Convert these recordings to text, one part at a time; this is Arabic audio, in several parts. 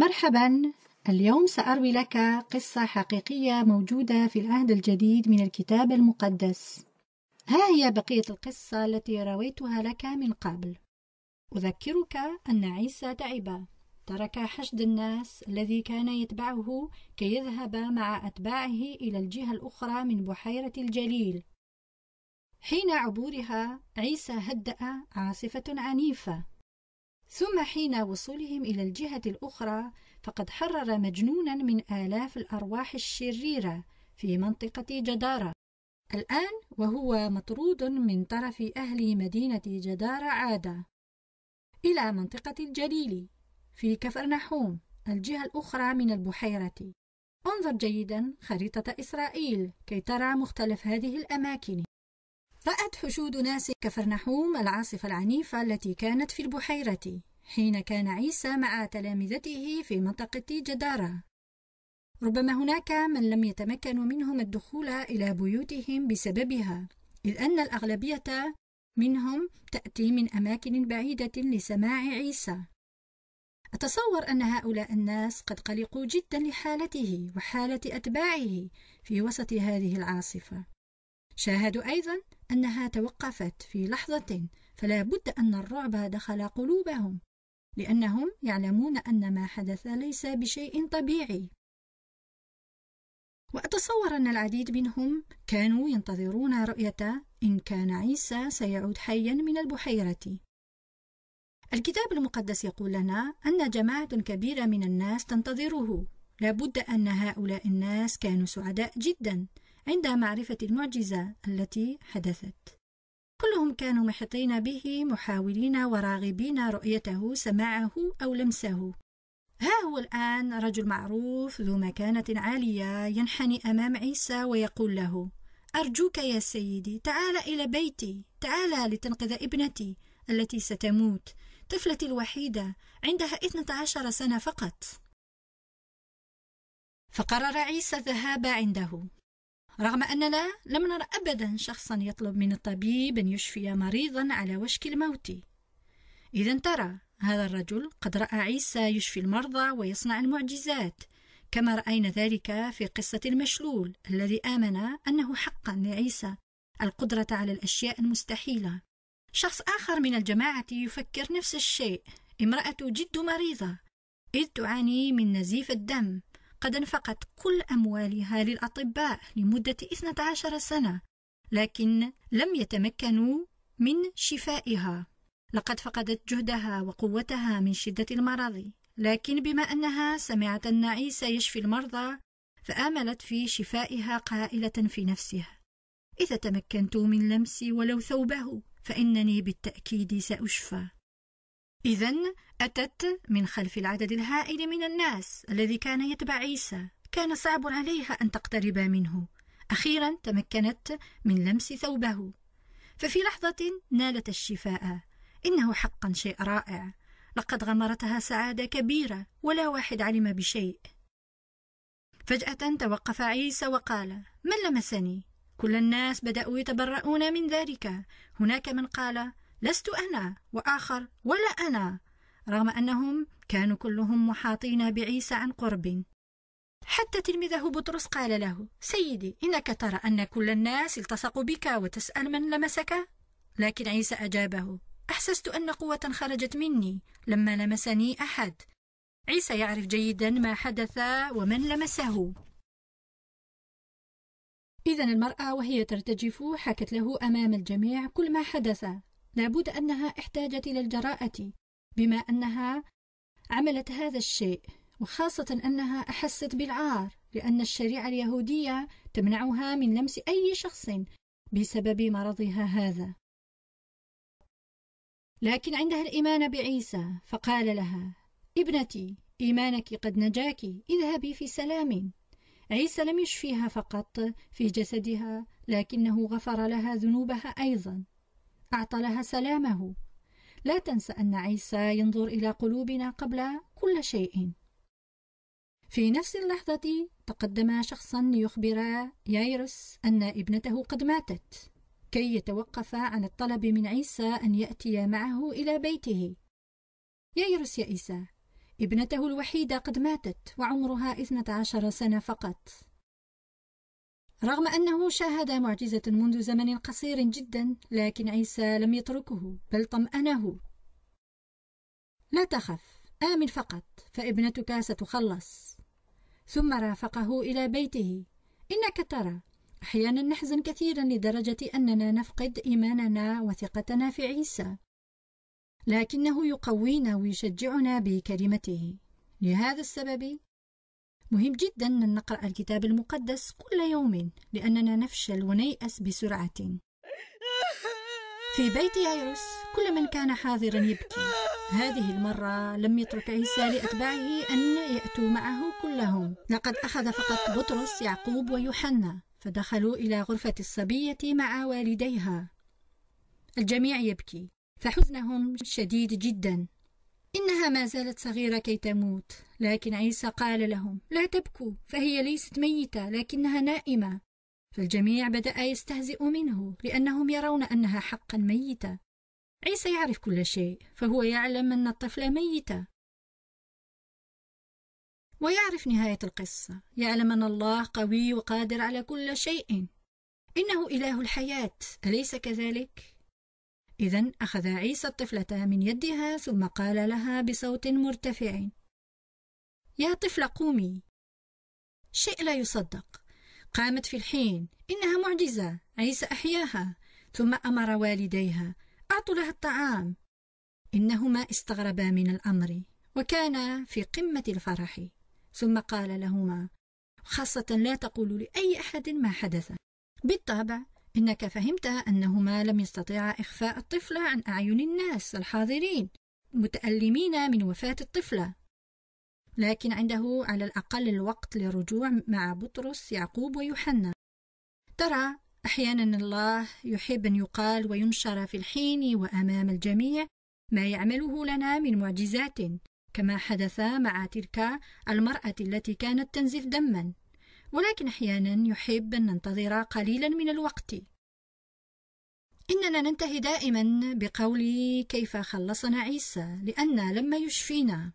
مرحبا اليوم ساروي لك قصه حقيقيه موجوده في العهد الجديد من الكتاب المقدس ها هي بقيه القصه التي رويتها لك من قبل اذكرك ان عيسى تعب ترك حشد الناس الذي كان يتبعه كي يذهب مع اتباعه الى الجهه الاخرى من بحيره الجليل حين عبورها عيسى هدا عاصفه عنيفه ثم حين وصولهم إلى الجهة الأخرى فقد حرر مجنونا من آلاف الأرواح الشريرة في منطقة جدارة الآن وهو مطرود من طرف أهل مدينة جدارة عاد إلى منطقة الجليل في كفرنحوم الجهة الأخرى من البحيرة انظر جيدا خريطة إسرائيل كي ترى مختلف هذه الأماكن رأت حشود ناس كفرنحوم العاصفة العنيفة التي كانت في البحيرة حين كان عيسى مع تلامذته في منطقة جدارة ربما هناك من لم يتمكن منهم الدخول إلى بيوتهم بسببها إذ أن الأغلبية منهم تأتي من أماكن بعيدة لسماع عيسى أتصور أن هؤلاء الناس قد قلقوا جدا لحالته وحالة أتباعه في وسط هذه العاصفة. شاهدوا أيضا أنها توقفت في لحظة فلا بد أن الرعب دخل قلوبهم لأنهم يعلمون أن ما حدث ليس بشيء طبيعي وأتصور أن العديد منهم كانوا ينتظرون رؤية إن كان عيسى سيعود حيا من البحيرة الكتاب المقدس يقول لنا أن جماعة كبيرة من الناس تنتظره لابد أن هؤلاء الناس كانوا سعداء جدا عند معرفة المعجزة التي حدثت كلهم كانوا محيطين به محاولين وراغبين رؤيته سماعه أو لمسه ها هو الآن رجل معروف ذو مكانة عالية ينحني أمام عيسى ويقول له أرجوك يا سيدي تعال إلى بيتي تعال لتنقذ ابنتي التي ستموت طفلتي الوحيدة عندها 12 سنة فقط فقرر عيسى الذهاب عنده رغم أننا لم نر أبدا شخصا يطلب من الطبيب أن يشفي مريضا على وشك الموت إذا ترى هذا الرجل قد رأى عيسى يشفي المرضى ويصنع المعجزات كما رأينا ذلك في قصة المشلول الذي آمن أنه حقا لعيسى القدرة على الأشياء المستحيلة شخص آخر من الجماعة يفكر نفس الشيء امرأة جد مريضة إذ تعاني من نزيف الدم قد أنفقت كل أموالها للأطباء لمدة 12 سنة لكن لم يتمكنوا من شفائها لقد فقدت جهدها وقوتها من شدة المرض لكن بما أنها سمعت أن عيسى يشفي المرضى فآملت في شفائها قائلة في نفسها إذا تمكنت من لمس ولو ثوبه فإنني بالتأكيد سأشفى إذا أتت من خلف العدد الهائل من الناس الذي كان يتبع عيسى كان صعب عليها أن تقترب منه أخيرا تمكنت من لمس ثوبه ففي لحظة نالت الشفاء إنه حقا شيء رائع لقد غمرتها سعادة كبيرة ولا واحد علم بشيء فجأة توقف عيسى وقال من لمسني؟ كل الناس بدأوا يتبرؤون من ذلك هناك من قال لست أنا وآخر ولا أنا رغم أنهم كانوا كلهم محاطين بعيسى عن قرب حتى تلميذه بطرس قال له سيدي إنك ترى أن كل الناس التصقوا بك وتسأل من لمسك لكن عيسى أجابه أحسست أن قوة خرجت مني لما لمسني أحد عيسى يعرف جيدا ما حدث ومن لمسه إذا المرأة وهي ترتجف حكت له أمام الجميع كل ما حدث لابد أنها احتاجت إلى الجراءة بما أنها عملت هذا الشيء وخاصة أنها أحست بالعار لأن الشريعة اليهودية تمنعها من لمس أي شخص بسبب مرضها هذا لكن عندها الإيمان بعيسى فقال لها ابنتي إيمانك قد نجاك اذهبي في سلام عيسى لم يشفيها فقط في جسدها لكنه غفر لها ذنوبها أيضا أعطى لها سلامه لا تنسى أن عيسى ينظر إلى قلوبنا قبل كل شيء. في نفس اللحظة تقدم شخصا ليخبر ييرس أن ابنته قد ماتت كي يتوقف عن الطلب من عيسى أن يأتي معه إلى بيته يا عيسى ابنته الوحيدة قد ماتت وعمرها 12 سنة فقط رغم أنه شاهد معجزة منذ زمن قصير جدا لكن عيسى لم يتركه بل طمأنه لا تخف آمن فقط فابنتك ستخلص ثم رافقه إلى بيته إنك ترى أحيانا نحزن كثيرا لدرجة أننا نفقد إيماننا وثقتنا في عيسى لكنه يقوينا ويشجعنا بكلمته لهذا السبب مهم جدا أن نقرأ الكتاب المقدس كل يوم لأننا نفشل ونيأس بسرعة في بيت ييروس كل من كان حاضرا يبكي هذه المرة لم يترك عيسى لأتباعه أن يأتوا معه كلهم لقد أخذ فقط بطرس يعقوب ويوحنا فدخلوا إلى غرفة الصبية مع والديها الجميع يبكي فحزنهم شديد جدا إنها ما زالت صغيرة كي تموت لكن عيسى قال لهم لا تبكوا فهي ليست ميتة لكنها نائمة فالجميع بدأ يستهزئ منه لأنهم يرون أنها حقا ميتة عيسى يعرف كل شيء فهو يعلم أن الطفلة ميتة ويعرف نهاية القصة يعلم أن الله قوي وقادر على كل شيء إنه إله الحياة أليس كذلك؟ إذا أخذ عيسى الطفلة من يدها ثم قال لها بصوت مرتفع: يا طفلة قومي. شيء لا يصدق. قامت في الحين، إنها معجزة، عيسى أحياها، ثم أمر والديها: أعطوا لها الطعام. إنهما استغربا من الأمر، وكانا في قمة الفرح، ثم قال لهما: خاصة لا تقولوا لأي أحد ما حدث. بالطبع، إنك فهمت أنهما لم يستطيعا إخفاء الطفلة عن أعين الناس الحاضرين متألمين من وفاة الطفلة لكن عنده على الأقل الوقت للرجوع مع بطرس يعقوب ويوحنا ترى أحيانا الله يحب أن يقال وينشر في الحين وأمام الجميع ما يعمله لنا من معجزات كما حدث مع تلك المرأة التي كانت تنزف دما ولكن أحيانا يحب أن ننتظر قليلا من الوقت إننا ننتهي دائما بقول كيف خلصنا عيسى لأن لما يشفينا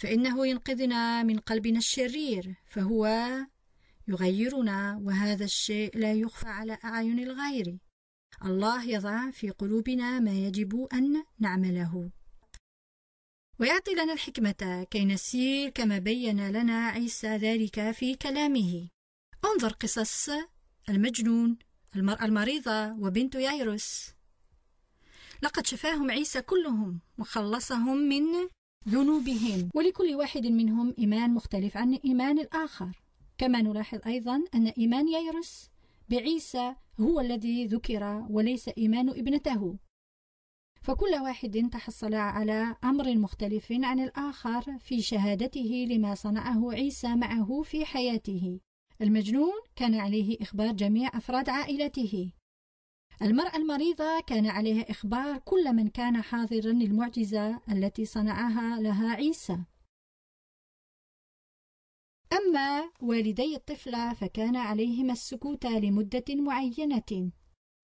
فإنه ينقذنا من قلبنا الشرير فهو يغيرنا وهذا الشيء لا يخفى على أعين الغير الله يضع في قلوبنا ما يجب أن نعمله ويعطي لنا الحكمة كي نسير كما بين لنا عيسى ذلك في كلامه انظر قصص المجنون المرأة المريضة وبنت يايروس لقد شفاهم عيسى كلهم وخلصهم من ذنوبهم ولكل واحد منهم إيمان مختلف عن إيمان الآخر كما نلاحظ أيضا أن إيمان يايروس بعيسى هو الذي ذكر وليس إيمان ابنته فكل واحد تحصل على امر مختلف عن الاخر في شهادته لما صنعه عيسى معه في حياته المجنون كان عليه اخبار جميع افراد عائلته المراه المريضه كان عليها اخبار كل من كان حاضرا للمعجزه التي صنعها لها عيسى اما والدي الطفله فكان عليهما السكوت لمده معينه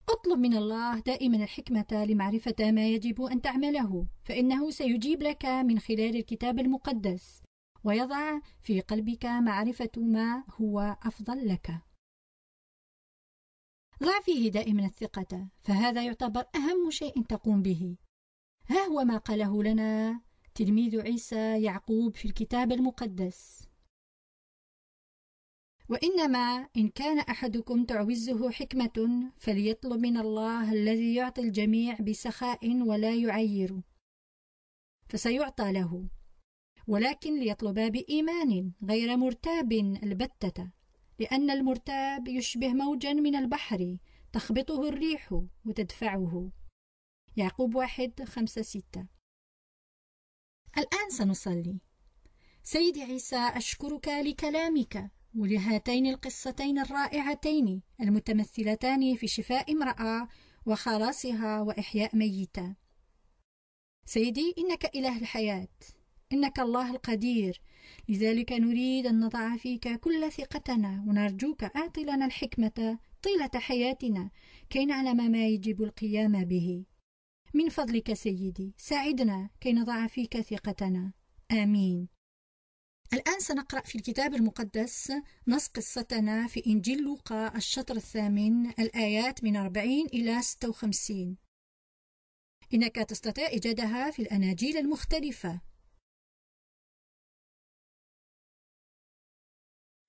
اطلب من الله دائما الحكمة لمعرفة ما يجب أن تعمله، فإنه سيجيب لك من خلال الكتاب المقدس، ويضع في قلبك معرفة ما هو أفضل لك. ضع فيه دائما الثقة، فهذا يعتبر أهم شيء تقوم به. ها هو ما قاله لنا تلميذ عيسى يعقوب في الكتاب المقدس. وإنما إن كان أحدكم تعوزه حكمة فليطلب من الله الذي يعطي الجميع بسخاء ولا يعير فسيعطى له ولكن ليطلبا بإيمان غير مرتاب البتة لأن المرتاب يشبه موجا من البحر تخبطه الريح وتدفعه يعقوب واحد خمسة ستة الآن سنصلي سيدي عيسى أشكرك لكلامك ولهاتين القصتين الرائعتين المتمثلتان في شفاء امرأة وخلاصها وإحياء ميتة. سيدي إنك إله الحياة، إنك الله القدير، لذلك نريد أن نضع فيك كل ثقتنا ونرجوك أعط لنا الحكمة طيلة حياتنا كي نعلم ما يجب القيام به. من فضلك سيدي ساعدنا كي نضع فيك ثقتنا. آمين. الآن سنقرأ في الكتاب المقدس نص قصتنا في إنجيل لوقا الشطر الثامن الآيات من 40 إلى 56 إنك تستطيع إيجادها في الأناجيل المختلفة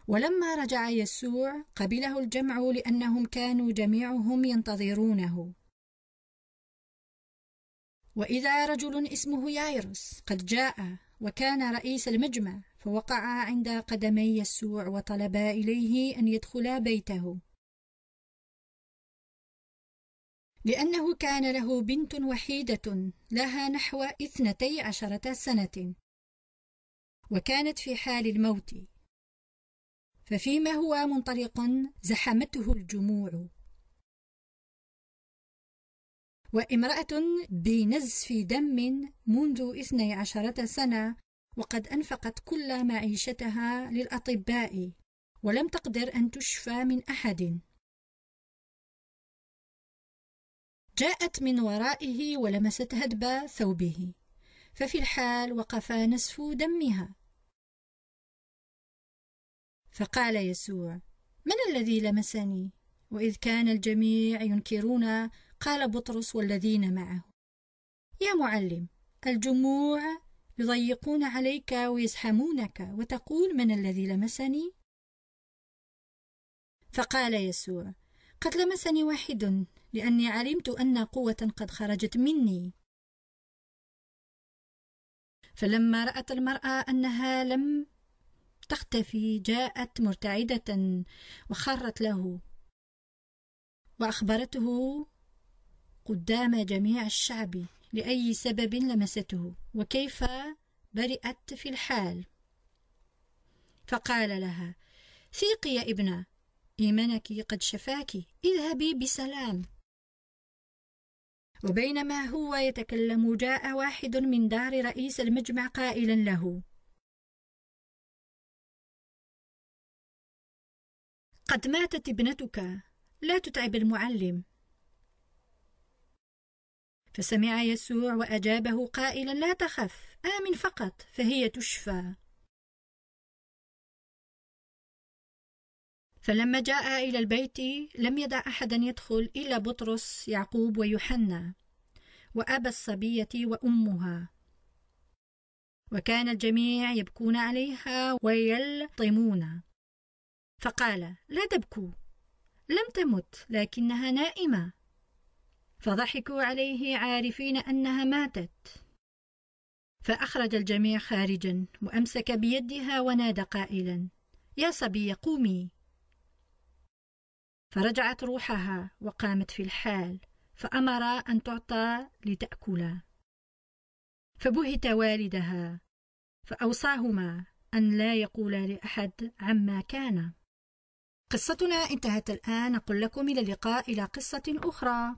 ولما رجع يسوع قبله الجمع لأنهم كانوا جميعهم ينتظرونه وإذا رجل اسمه يايرس قد جاء وكان رئيس المجمع فوقعا عند قدمي يسوع وطلبا إليه أن يدخلا بيته لأنه كان له بنت وحيدة لها نحو اثنتي عشرة سنة وكانت في حال الموت ففيما هو منطلق زحمته الجموع وامرأة بنزف دم منذ اثني عشرة سنة وقد أنفقت كل معيشتها للأطباء ولم تقدر أن تشفى من أحد جاءت من ورائه ولمست هدب ثوبه ففي الحال وقف نسف دمها فقال يسوع من الذي لمسني واذ كان الجميع ينكرون قال بطرس والذين معه يا معلم الجموع يضيقون عليك ويزحمونك وتقول من الذي لمسني فقال يسوع قد لمسني واحد لاني علمت ان قوه قد خرجت مني فلما رات المراه انها لم تختفي جاءت مرتعده وخرت له واخبرته قدام جميع الشعب لأي سبب لمسته وكيف برئت في الحال فقال لها ثيقي يا ابنة إيمانك قد شفاك اذهبي بسلام وبينما هو يتكلم جاء واحد من دار رئيس المجمع قائلا له قد ماتت ابنتك لا تتعب المعلم فسمع يسوع وأجابه قائلا لا تخف آمن فقط فهي تشفى فلما جاء إلى البيت لم يدع أحدا يدخل إلا بطرس يعقوب ويوحنا وأبا الصبية وأمها وكان الجميع يبكون عليها ويلطمون فقال لا تبكوا لم تمت لكنها نائمه فضحكوا عليه عارفين أنها ماتت فأخرج الجميع خارجا وأمسك بيدها ونادى قائلا يا صبي قومي فرجعت روحها وقامت في الحال فأمر أن تعطى لتأكل فبهت والدها فأوصاهما أن لا يقولا لأحد عما كان قصتنا انتهت الآن نقول لكم إلى اللقاء إلى قصة أخرى